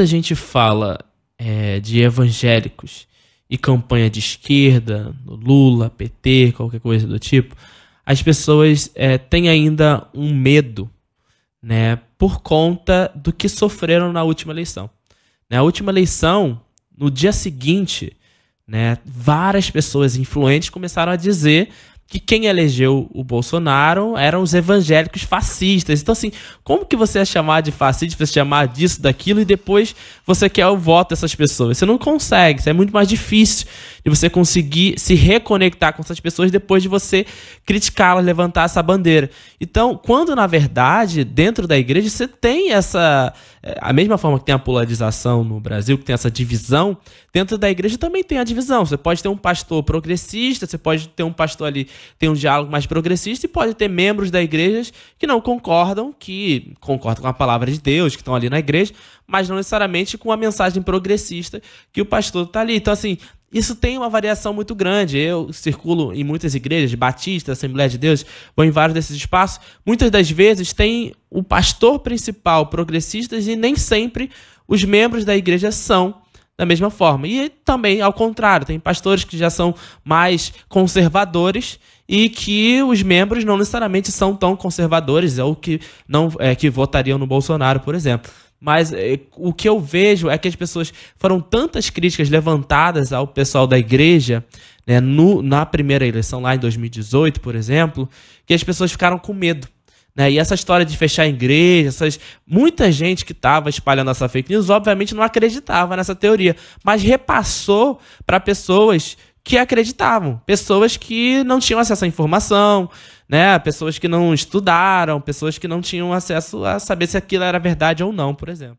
quando a gente fala é, de evangélicos e campanha de esquerda, Lula, PT, qualquer coisa do tipo, as pessoas é, têm ainda um medo, né, por conta do que sofreram na última eleição. Na última eleição, no dia seguinte, né, várias pessoas influentes começaram a dizer que quem elegeu o Bolsonaro eram os evangélicos fascistas. Então, assim, como que você é chamar de fascista, você é chamar disso, daquilo, e depois você quer o voto dessas pessoas? Você não consegue, isso é muito mais difícil de você conseguir se reconectar com essas pessoas depois de você criticá-las, levantar essa bandeira. Então, quando na verdade, dentro da igreja, você tem essa. Eh, a mesma forma que tem a polarização no Brasil, que tem essa divisão, dentro da igreja também tem a divisão. Você pode ter um pastor progressista, você pode ter um pastor ali tem um diálogo mais progressista e pode ter membros da igreja que não concordam, que concordam com a palavra de Deus, que estão ali na igreja, mas não necessariamente com a mensagem progressista que o pastor está ali. Então, assim, isso tem uma variação muito grande. Eu circulo em muitas igrejas, Batista, Assembleia de Deus, vou em vários desses espaços. Muitas das vezes tem o pastor principal progressista e nem sempre os membros da igreja são da mesma forma. E também ao contrário, tem pastores que já são mais conservadores e que os membros não necessariamente são tão conservadores ou que não é, que votariam no Bolsonaro, por exemplo. Mas é, o que eu vejo é que as pessoas foram tantas críticas levantadas ao pessoal da igreja né, no, na primeira eleição lá em 2018, por exemplo, que as pessoas ficaram com medo. Né? E essa história de fechar a igreja, essas... muita gente que estava espalhando essa fake news, obviamente não acreditava nessa teoria, mas repassou para pessoas que acreditavam, pessoas que não tinham acesso à informação, né, pessoas que não estudaram, pessoas que não tinham acesso a saber se aquilo era verdade ou não, por exemplo.